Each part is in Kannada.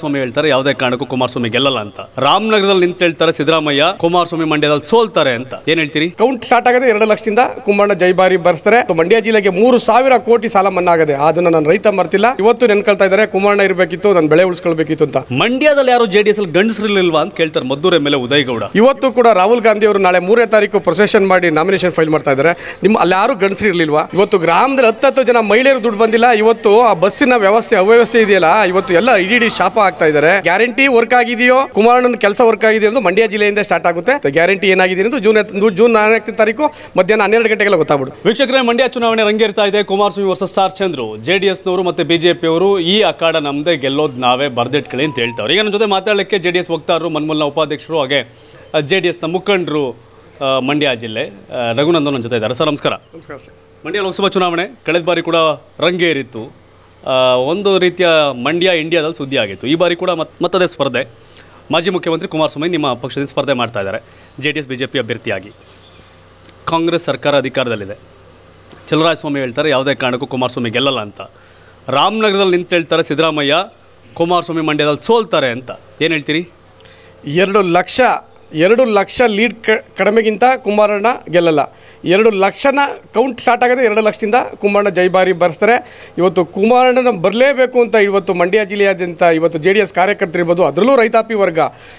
ಸ್ವಾಮಿ ಹೇಳ್ತಾರೆ ಯಾವುದೇ ಕಾರಣಕ್ಕೂ ಕುಮಾರಸ್ವಾಮಿ ಗೆಲ್ಲಲ್ಲ ಅಂತ ರಾಮನಗರದಲ್ಲಿ ನಿಂತ ಹೇಳ್ತಾರೆ ಸಿದ್ದರಾಮಯ್ಯ ಕುಮಾರಸ್ವಾಮಿ ಮಂಡ್ಯದಲ್ಲಿ ಸೋಲ್ತಾರೆ ಅಂತ ಏನ್ ಹೇಳ್ತೀರಿ ಕೌಂಟ್ ಸ್ಟಾರ್ಟ್ ಆಗದೆ ಎರಡು ಲಕ್ಷದಿಂದ ಕುಮಾರಣ್ಣ ಜೈಬಾರಿ ಬರ್ಸ್ತಾರೆ ಮಂಡ್ಯ ಜಿಲ್ಲೆಗೆ ಮೂರು ಸಾವಿರ ಕೋಟಿ ಸಾಲ ಮನ್ನಾ ಆಗದೆ ಅದನ್ನ ನಾನು ರೈತ ಮರ್ತಿಲ್ಲ ಇವತ್ತು ನೆನ್ಕೊಳ್ತಾ ಇದ್ದಾರೆ ಕುಮಾರಣ್ಣ ಇರಬೇಕಿತ್ತು ನಾನು ಬೆಳೆ ಉಳಿಸ್ಕೊಳ್ಬೇಕಿತ್ತು ಅಂತ ಮಂಡ್ಯದಲ್ಲಿ ಯಾರು ಜೆಡಿಎಸ್ ಅಲ್ಲಿ ಗಂಡಸರಿರ್ಲಿಲ್ವಾ ಅಂತ ಕೇಳ್ತಾರೆ ಮದ್ದೂರ ಮೇಲೆ ಉದಯಗೌಡ ಇವತ್ತು ಕೂಡ ರಾಹುಲ್ ಗಾಂಧಿ ಅವರು ನಾಳೆ ಮೂರನೇ ತಾರೀಕು ಪ್ರೊಸೆಷನ್ ಮಾಡಿ ನಾಮಿನೇಷನ್ ಫೈಲ್ ಮಾಡ್ತಾ ಇದ್ದಾರೆ ನಿಮ್ಮ ಅಲ್ಲಿ ಯಾರು ಗಂಡಸರಿರ್ಲಿಲ್ವಾ ಇವತ್ತು ಗ್ರಾಮದಲ್ಲಿ ಹತ್ತತ್ತು ಜನ ಮಹಿಳೆಯರು ದುಡ್ಡು ಬಂದಿಲ್ಲ ಇವತ್ತು ಆ ಬಸ್ಸಿನ ವ್ಯವಸ್ಥೆ ಅವ್ಯವಸ್ಥೆ ಇದೆಯಲ್ಲ ಇವತ್ತು ಎಲ್ಲ ಇಡೀ e ಶಾಪ ಆಗ್ತಾ ಇದಾರೆ ಗ್ಯಾರಂಟಿ ವರ್ಕ್ ಆಗಿದೆಯೋ ಕುಮಾರಣ್ಣನ ಕೆಲಸ ವರ್ಕ್ ಆಗಿದೆಯೋ ಅಂತ ಮಂಡ್ಯ ಜಿಲ್ಲೆಯಿಂದ ಸ್ಟಾರ್ಟ್ ಆಗುತ್ತೆ ಗ್ಯಾರಂಟಿ ಏನಾಗಿದೆ ಅಂತ ಜೂನ್ ಜೂನ್ ನಾಲ್ಕನೇ ತಾರೀಕು ಮಧ್ಯಾಹ್ನ ಹನ್ನೆರಡು ಗಂಟೆಗೆಲ್ಲ ಗೊತ್ತಾಗ್ಬಿಡುದು ವೀಕ್ಷಕರೇ ಮಂಡ್ಯ ಚುನಾವಣೆ ರಂಗೇರ್ತಾ ಇದೆ ಕುಮಾರಸ್ವಾಮಿ ವರ್ಸಸ್ ಸ್ಟಾರ್ ಚಂದ್ರು ಜೆಡಿಎಸ್ನವರು ಮತ್ತೆ ಅವರು ಈ ಅಖಾಡ ನಮ್ದೇ ಗೆಲ್ಲೋದು ನಾವೇ ಬರ್ದಿಟ್ಕೊಳ್ಳಿ ಅಂತ ಹೇಳ್ತಾರೆ ಈಗ ನನ್ನ ಜೊತೆ ಮಾತಾಡಲಿಕ್ಕೆ ಜೆ ಡಿ ಎಸ್ ವಕ್ತಾರರು ಮನ್ಮೂಲ್ನ ಉಪಾಧ್ಯಕ್ಷರು ಹಾಗೆ ಜೆ ಡಿ ಎಸ್ನ ಮುಖಂಡರು ಮಂಡ್ಯ ಜಿಲ್ಲೆ ರಘುನಂದನ್ ಜೊತೆ ಇದ್ದಾರೆ ಸರ್ ನಮಸ್ಕಾರ ನಮಸ್ಕಾರ ಸರ್ ಮಂಡ್ಯ ಲೋಕಸಭಾ ಚುನಾವಣೆ ಕಳೆದ ಬಾರಿ ಕೂಡ ರಂಗೇರಿತ್ತು ಒಂದು ರೀತಿಯ ಮಂಡ್ಯ ಇಂಡಿಯಾದಲ್ಲಿ ಸುದ್ದಿ ಆಗಿತ್ತು ಈ ಬಾರಿ ಕೂಡ ಮತ್ ಮತ್ತದೇ ಸ್ಪರ್ಧೆ ಮಾಜಿ ಮುಖ್ಯಮಂತ್ರಿ ಕುಮಾರಸ್ವಾಮಿ ನಿಮ್ಮ ಪಕ್ಷದಿಂದ ಸ್ಪರ್ಧೆ ಮಾಡ್ತಾ ಇದ್ದಾರೆ J D S B J P ಅಭ್ಯರ್ಥಿಯಾಗಿ ಕಾಂಗ್ರೆಸ್ ಸರ್ಕಾರ ಅಧಿಕಾರದಲ್ಲಿದೆ ಸ್ವಾಮಿ ಹೇಳ್ತಾರೆ ಯಾವುದೇ ಕಾರಣಕ್ಕೂ ಕುಮಾರಸ್ವಾಮಿ ಗೆಲ್ಲಲ್ಲ ಅಂತ ರಾಮನಗರದಲ್ಲಿ ನಿಂತು ಹೇಳ್ತಾರೆ ಸಿದ್ದರಾಮಯ್ಯ ಕುಮಾರಸ್ವಾಮಿ ಮಂಡ್ಯದಲ್ಲಿ ಸೋಲ್ತಾರೆ ಅಂತ ಏನು ಹೇಳ್ತೀರಿ ಎರಡು ಲಕ್ಷ ಎರಡು ಲಕ್ಷ ಲೀಡ್ ಕಡಿಮೆಗಿಂತ ಕುಮಾರಣ್ಣ ಗೆಲ್ಲಲ್ಲ ಎರಡು ಲಕ್ಷನ ಕೌಂಟ್ ಸ್ಟಾರ್ಟ್ ಆಗದೆ ಎರಡು ಲಕ್ಷದಿಂದ ಕುಮಾರಣ್ಣ ಜೈಬಾರಿ ಬರೆಸ್ತಾರೆ ಇವತ್ತು ಕುಮಾರಣ್ಣನ ಬರಲೇಬೇಕು ಅಂತ ಇವತ್ತು ಮಂಡ್ಯ ಜಿಲ್ಲೆಯಾದ್ಯಂತ ಇವತ್ತು ಜೆ ಡಿ ಎಸ್ ಕಾರ್ಯಕರ್ತರಿರ್ಬೋದು ಅದರಲ್ಲೂ ರೈತಾಪಿ ವರ್ಗ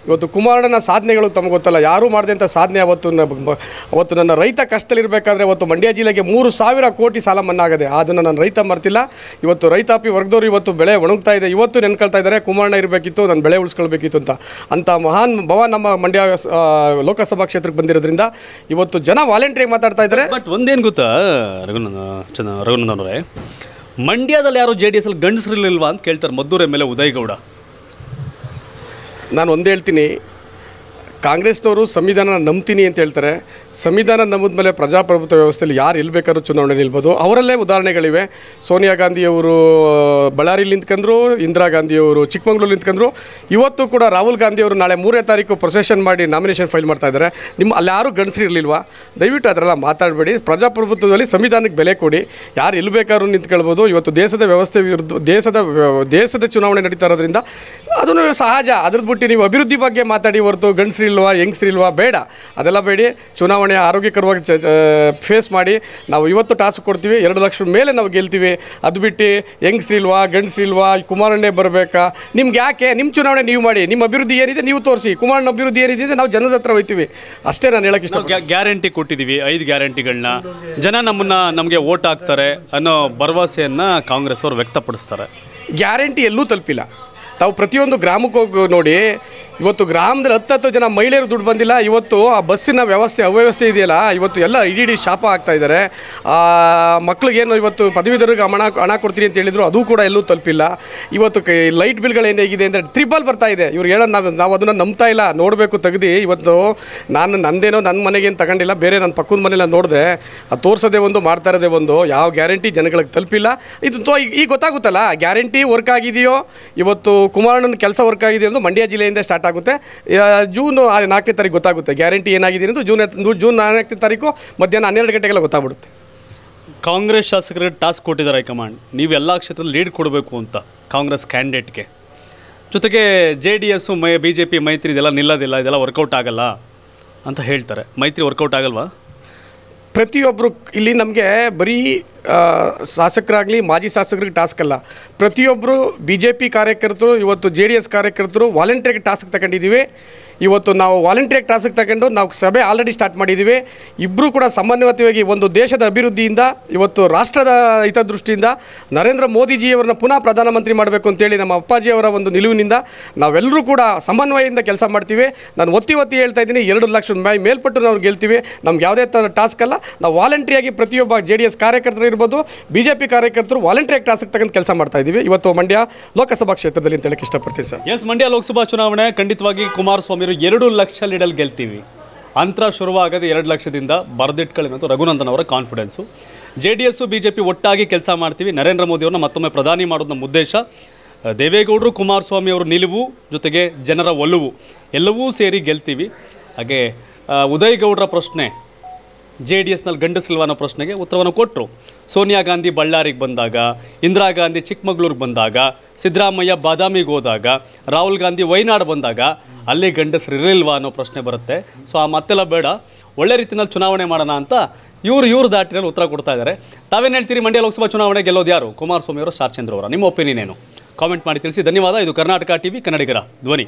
ಇವತ್ತು ಕುಮಾರಣ್ಣನ ಸಾಧನೆಗಳು ತಮಗೆ ಗೊತ್ತಲ್ಲ ಯಾರು ಮಾಡಿದಂಥ ಸಾಧನೆ ಅವತ್ತು ಅವತ್ತು ನನ್ನ ರೈತ ಕಷ್ಟದಲ್ಲಿರಬೇಕಾದ್ರೆ ಅವತ್ತು ಮಂಡ್ಯ ಜಿಲ್ಲೆಗೆ ಮೂರು ಸಾವಿರ ಕೋಟಿ ಸಾಲ ಮನ್ನಾಗದೆ ಅದನ್ನು ನಾನು ರೈತ ಮರ್ತಿಲ್ಲ ಇವತ್ತು ರೈತಾಪಿ ವರ್ಗದವರು ಇವತ್ತು ಬೆಳೆ ಒಣಗ್ತಾ ಇದೆ ಇವತ್ತು ನೆನ್ಕೊಳ್ತಾ ಇದ್ದಾರೆ ಕುಮಾರಣ್ಣ ಇರಬೇಕಿತ್ತು ನಾನು ಬೆಳೆ ಉಳಿಸ್ಕೊಳ್ಬೇಕಿತ್ತು ಅಂತ ಅಂಥ ಮಹಾನ್ ಭವ ನಮ್ಮ ಮಂಡ್ಯ ಲೋಕಸಭಾ ಕ್ಷೇತ್ರಕ್ಕೆ ಬಂದಿರೋದ್ರಿಂದ ಇವತ್ತು ಜನ ವಾಲೆಂಟರಿ ಮಾತಾಡ್ತಾರೆ ಮಾತಾಡ್ತಾ ಇದ್ದಾರೆ ಬಟ್ ಒಂದೇನು ಗೊತ್ತಾ ರಘುನಂದ ಚಂದ ಅವರೇ ಮಂಡ್ಯದಲ್ಲಿ ಯಾರು ಜೆ ಡಿ ಎಸ್ ಅಲ್ಲಿ ಗಂಡಸರಿರ್ಲಿಲ್ವಾ ಅಂತ ಕೇಳ್ತಾರೆ ಮದ್ದೂರ ಎಮ್ ಎಲ್ ಎ ನಾನು ಒಂದು ಹೇಳ್ತೀನಿ ಕಾಂಗ್ರೆಸ್ನವರು ಸಂವಿಧಾನ ನಂಬ್ತೀನಿ ಅಂತ ಹೇಳ್ತಾರೆ ಸಂವಿಧಾನ ನಂಬಿದ ಮೇಲೆ ಪ್ರಜಾಪ್ರಭುತ್ವ ವ್ಯವಸ್ಥೆಯಲ್ಲಿ ಯಾರು ಎಲ್ಲಿ ಚುನಾವಣೆ ನಿಲ್ಬೋದು ಅವರಲ್ಲೇ ಉದಾಹರಣೆಗಳಿವೆ ಸೋನಿಯಾ ಗಾಂಧಿಯವರು ಬಳ್ಳಾರಿಲಿ ನಿಂತ್ಕೊಂಡ್ರು ಇಂದಿರಾ ಗಾಂಧಿಯವರು ಚಿಕ್ಕಮಂಗ್ಳೂರು ನಿಂತ್ಕೊಂಡ್ರು ಇವತ್ತು ಕೂಡ ರಾಹುಲ್ ಗಾಂಧಿಯವರು ನಾಳೆ ಮೂರನೇ ತಾರೀಕು ಪ್ರೊಸೆಷನ್ ಮಾಡಿ ನಾಮಿನೇಷನ್ ಫೈಲ್ ಮಾಡ್ತಾ ಇದ್ದಾರೆ ನಿಮ್ಮ ಅಲ್ಲಿ ಯಾರೂ ಇರಲಿಲ್ವಾ ದಯವಿಟ್ಟು ಅದರೆಲ್ಲ ಮಾತಾಡಬೇಡಿ ಪ್ರಜಾಪ್ರಭುತ್ವದಲ್ಲಿ ಸಂವಿಧಾನಕ್ಕೆ ಬೆಲೆ ಕೊಡಿ ಯಾರು ಎಲ್ಲಿ ನಿಂತ್ಕೊಳ್ಬೋದು ಇವತ್ತು ದೇಶದ ವ್ಯವಸ್ಥೆ ವಿರುದ್ಧ ದೇಶದ ದೇಶದ ಚುನಾವಣೆ ನಡೀತಾ ಇರೋದ್ರಿಂದ ಅದನ್ನು ಸಹಜ ಅದ್ರದ್ದು ಬಿಟ್ಟು ನೀವು ಅಭಿವೃದ್ಧಿ ಬಗ್ಗೆ ಮಾತಾಡಿ ಹೊರತು ಗಂಡಸರಿ ಇಲ್ವಾ ಯಂಗ್ಸ್ಟ್ರ್ ಇಲ್ವಾ ಬೇಡ ಅದೆಲ್ಲ ಬೇಡಿ ಚುನಾವಣೆ ಆರೋಗ್ಯಕರವಾಗಿ ಫೇಸ್ ಮಾಡಿ ನಾವು ಇವತ್ತು ಟಾಸ್ಕ್ ಕೊಡ್ತೀವಿ ಎರಡು ಲಕ್ಷ ಮೇಲೆ ನಾವು ಗೆಲ್ತೀವಿ ಅದು ಬಿಟ್ಟು ಯಂಗ್ಸ್ಟ್ರ್ ಇಲ್ವಾ ಗಂಡಸ್ರಿ ಇಲ್ವಾ ಕುಮಾರಣ್ಣೇ ಬರಬೇಕಾ ನಿಮ್ಗೆ ಯಾಕೆ ನಿಮ್ಮ ಚುನಾವಣೆ ನೀವು ಮಾಡಿ ನಿಮ್ಮ ಅಭಿವೃದ್ಧಿ ಏನಿದೆ ನೀವು ತೋರಿಸಿ ಕುಮಾರಣ್ಣ ಅಭಿವೃದ್ಧಿ ಏನಿದೆ ನಾವು ಜನದ ಹತ್ರ ಹೋಯ್ತೀವಿ ಅಷ್ಟೇ ನಾನು ಹೇಳಕ್ಕೆ ಇಷ್ಟ ಗ್ಯಾರಂಟಿ ಕೊಟ್ಟಿದ್ದೀವಿ ಐದು ಗ್ಯಾರಂಟಿಗಳನ್ನ ಜನ ನಮ್ಮನ್ನು ನಮಗೆ ಓಟ್ ಹಾಕ್ತಾರೆ ಅನ್ನೋ ಭರವಸೆಯನ್ನು ಕಾಂಗ್ರೆಸ್ ಅವರು ವ್ಯಕ್ತಪಡಿಸ್ತಾರೆ ಗ್ಯಾರಂಟಿ ಎಲ್ಲೂ ತಲುಪಿಲ್ಲ ತಾವು ಪ್ರತಿಯೊಂದು ಗ್ರಾಮಕ್ಕೆ ಹೋಗಿ ನೋಡಿ ಇವತ್ತು ಗ್ರಾಮದಲ್ಲಿ ಹತ್ತತ್ತು ಜನ ಮಹಿಳೆಯರು ದುಡ್ಡು ಬಂದಿಲ್ಲ ಇವತ್ತು ಆ ಬಸ್ಸಿನ ವ್ಯವಸ್ಥೆ ಅವ್ಯವಸ್ಥೆ ಇದೆಯಲ್ಲ ಇವತ್ತು ಎಲ್ಲ ಇಡೀ ಇಡೀ ಶಾಪ ಆಗ್ತಾ ಇದ್ದಾರೆ ಮಕ್ಳಿಗೇನು ಇವತ್ತು ಪದವೀಧರಿಗೆ ಹಣ ಹಣ ಕೊಡ್ತೀನಿ ಅಂತ ಹೇಳಿದ್ರು ಅದು ಕೂಡ ಎಲ್ಲೂ ತಲುಪಿಲ್ಲ ಇವತ್ತು ಲೈಟ್ ಬಿಲ್ಗಳು ಏನೇಗಿದೆ ಅಂದರೆ ತ್ರಿಬಲ್ ಬರ್ತಾ ಇದೆ ಇವ್ರು ಹೇಳೋ ನಾವು ನಾವು ಅದನ್ನು ನಂಬ್ತಾ ಇಲ್ಲ ನೋಡಬೇಕು ತೆಗ್ದು ಇವತ್ತು ನಾನು ನಂದೇನೋ ನನ್ನ ಮನೆಗೇನು ತಗೊಂಡಿಲ್ಲ ಬೇರೆ ನನ್ನ ಪಕ್ಕದ ಮನೆಯಲ್ಲ ನೋಡಿದೆ ಅದು ತೋರಿಸೋದೇ ಒಂದು ಮಾಡ್ತಾ ಇರೋದೇ ಒಂದು ಯಾವ ಗ್ಯಾರಂಟಿ ಜನಗಳಿಗೆ ತಲುಪಿಲ್ಲ ಇದು ತೋ ಈಗ ಗೊತ್ತಾಗುತ್ತಲ್ಲ ಗ್ಯಾರಂಟಿ ವರ್ಕ್ ಆಗಿದೆಯೋ ಇವತ್ತು ಕುಮಾರಣ್ಣನ ಕೆಲಸ ವರ್ಕ್ ಆಗಿದೆಯೋ ಮಂಡ್ಯ ಜಿಲ್ಲೆಯಿಂದ ಸ್ಟಾರ್ಟ್ ಗೊತ್ತಾಗುತ್ತೆ ಜೂನ್ ನಾಲ್ಕನೇ ತಾರೀಕು ಗೊತ್ತಾಗುತ್ತೆ ಗ್ಯಾರಂಟಿ ಏನಾಗಿದೆ ಅಂತ ಜೂನ್ ಜೂನ್ ನಾಲ್ಕನೇ ತಾರೀಕು ಮಧ್ಯಾಹ್ನ ಹನ್ನೆರಡು ಗಂಟೆಗೆಲ್ಲ ಗೊತ್ತಾಗ್ಬಿಡುತ್ತೆ ಕಾಂಗ್ರೆಸ್ ಶಾಸಕರಿಗೆ ಟಾಸ್ಕ್ ಕೊಟ್ಟಿದ್ದಾರೆ ಹೈಕಮಾಂಡ್ ಎಲ್ಲ ಕ್ಷೇತ್ರದಲ್ಲಿ ಲೀಡ್ ಕೊಡಬೇಕು ಅಂತ ಕಾಂಗ್ರೆಸ್ ಕ್ಯಾಂಡಿಡೇಟ್ಗೆ ಜೊತೆಗೆ ಜೆ ಡಿ ಎಸ್ಸು ಮೈ ಬಿ ಜೆ ಪಿ ಮೈತ್ರಿ ಇದೆಲ್ಲ ನಿಲ್ಲೋದಿಲ್ಲ ಇದೆಲ್ಲ ವರ್ಕೌಟ್ ಆಗಲ್ಲ ಅಂತ ಹೇಳ್ತಾರೆ ಮೈತ್ರಿ ವರ್ಕೌಟ್ ಆಗಲ್ವಾ ಪ್ರತಿಯೊಬ್ಬರು ಇಲ್ಲಿ ನಮಗೆ ಬರೀ ಶಾಸಕರಾಗಲಿ ಮಾಜಿ ಶಾಸಕರಿಗೆ ಟಾಸ್ಕ್ ಅಲ್ಲ ಪ್ರತಿಯೊಬ್ಬರು ಬಿ ಜೆ ಪಿ ಕಾರ್ಯಕರ್ತರು ಇವತ್ತು ಜೆ ಡಿ ಎಸ್ ಕಾರ್ಯಕರ್ತರು ವಾಲಂಟಿಯರ್ಗೆ ಟಾಸ್ಕ್ ತಗೊಂಡಿದ್ದೀವಿ ಇವತ್ತು ನಾವು ವಾಲಂಟಿಯರ್ ಟಾಸ್ಕ್ ತಗೊಂಡು ನಾವು ಸಭೆ ಆಲ್ರೆಡಿ ಸ್ಟಾರ್ಟ್ ಮಾಡಿದ್ದೀವಿ ಇಬ್ಬರೂ ಕೂಡ ಸಮನ್ವಯತೆಯಾಗಿ ಒಂದು ದೇಶದ ಅಭಿವೃದ್ಧಿಯಿಂದ ಇವತ್ತು ರಾಷ್ಟ್ರದ ಹಿತದೃಷ್ಟಿಯಿಂದ ನರೇಂದ್ರ ಮೋದಿಜಿಯವರನ್ನ ಪುನಃ ಪ್ರಧಾನಮಂತ್ರಿ ಮಾಡಬೇಕು ಅಂತೇಳಿ ನಮ್ಮ ಅಪ್ಪಾಜಿಯವರ ಒಂದು ನಿಲುವಿನಿಂದ ನಾವೆಲ್ಲರೂ ಕೂಡ ಸಮನ್ವಯದಿಂದ ಕೆಲಸ ಮಾಡ್ತೀವಿ ನಾನು ಒತ್ತಿ ಒತ್ತಿ ಹೇಳ್ತಾ ಇದ್ದೀನಿ ಎರಡು ಲಕ್ಷ ರೂಪಾಯಿ ಮೇಲ್ಪಟ್ಟು ನಾವು ಗೆಲ್ತೀವಿ ನಮ್ಗೆ ಯಾವುದೇ ಥರ ಟಾಸ್ಕ್ ಅಲ್ಲ ನಾವು ವಾಲಂಟಿಯಾಗಿ ಪ್ರತಿಯೊಬ್ಬ ಜೆ ಡಿ ಎಸ್ ಕಾರ್ಯಕರ್ತರು ಇರ್ಬೋದು ಬಿ ಜೆ ಪಿ ಕಾರ್ಯಕರ್ತರು ವಾಲಂಟಿಯರ್ ಟಾಸ್ಕ್ ಆಸಕ್ತಕ್ಕಂಥ ಕೆಲಸ ಮಾಡ್ತಾ ಇದ್ದೀವಿ ಇವತ್ತು ಮಂಡ್ಯ ಲೋಕಸಭಾ ಕ್ಷೇತ್ರದಲ್ಲಿ ಅಂತ ಹೇಳಕ್ಕೆ ಇಷ್ಟಪಡ್ತೀವಿ ಸರ್ ಎಸ್ ಮಂಡ್ಯ ಲೋಕಸಭಾ ಚುನಾವಣೆ ಖಂಡಿತವಾಗಿ ಅವರು ಎರಡು ಲಕ್ಷ ಲೀಡಲ್ಲಿ ಗೆಲ್ತೀವಿ ಅಂತರ ಶುರುವಾಗದೆ ಎರಡು ಲಕ್ಷದಿಂದ ಬರೆದಿಟ್ಕೊಳ್ಳಿ ಮತ್ತು ರಘುನಂದನ್ ಅವರ ಕಾನ್ಫಿಡೆನ್ಸು ಜೆ ಡಿ ಎಸ್ಸು ಒಟ್ಟಾಗಿ ಕೆಲಸ ಮಾಡ್ತೀವಿ ನರೇಂದ್ರ ಮೋದಿಯವ್ರನ್ನ ಮತ್ತೊಮ್ಮೆ ಪ್ರಧಾನಿ ಮಾಡೋದು ಉದ್ದೇಶ ದೇವೇಗೌಡರು ಕುಮಾರಸ್ವಾಮಿ ಅವರು ನಿಲುವು ಜೊತೆಗೆ ಜನರ ಒಲವು ಎಲ್ಲವೂ ಸೇರಿ ಗೆಲ್ತೀವಿ ಹಾಗೆ ಉದಯ್ ಗೌಡರ ಪ್ರಶ್ನೆ ಜೆ ಡಿ ಎಸ್ನಲ್ಲಿ ಗಂಡಸಿಲ್ವ ಅನ್ನೋ ಪ್ರಶ್ನೆಗೆ ಉತ್ತರವನ್ನು ಕೊಟ್ಟರು ಸೋನಿಯಾ ಗಾಂಧಿ ಬಳ್ಳಾರಿಗೆ ಬಂದಾಗ ಇಂದಿರಾ ಗಾಂಧಿ ಚಿಕ್ಕಮಗಳೂರಿಗೆ ಬಂದಾಗ ಸಿದ್ದರಾಮಯ್ಯ ಬಾದಾಮಿಗೆ ಹೋದಾಗ ರಾಹುಲ್ ಗಾಂಧಿ ವೈನಾಡ್ ಬಂದಾಗ ಅಲ್ಲಿ ಗಂಡಸರು ಇರಲಿಲ್ವಾ ಅನ್ನೋ ಪ್ರಶ್ನೆ ಬರುತ್ತೆ ಸೊ ಆ ಮತ್ತೆಲ್ಲ ಬೇಡ ಒಳ್ಳೆ ರೀತಿಯಲ್ಲಿ ಚುನಾವಣೆ ಮಾಡೋಣ ಅಂತ ಇವರು ಇವರು ದಾಟಿನಲ್ಲಿ ಉತ್ತರ ಕೊಡ್ತಾ ಇದ್ದಾರೆ ತಾವೇನು ಹೇಳ್ತೀರಿ ಮಂಡ್ಯ ಲೋಕಸಭಾ ಚುನಾವಣೆ ಗೆಲ್ಲೋದು ಯಾರು ಕುಮಾರಸ್ವಾಮಿ ಅವರು ಶಾರ್ಚಂದ್ರ ಅವರ ನಿಮ್ಮ ಒಪಿನಿಯನ್ ಏನು ಕಾಮೆಂಟ್ ಮಾಡಿ ತಿಳಿಸಿ ಧನ್ಯವಾದ ಇದು ಕರ್ನಾಟಕ ವಿ ಕನ್ನಡಿಗರ ಧ್ವನಿ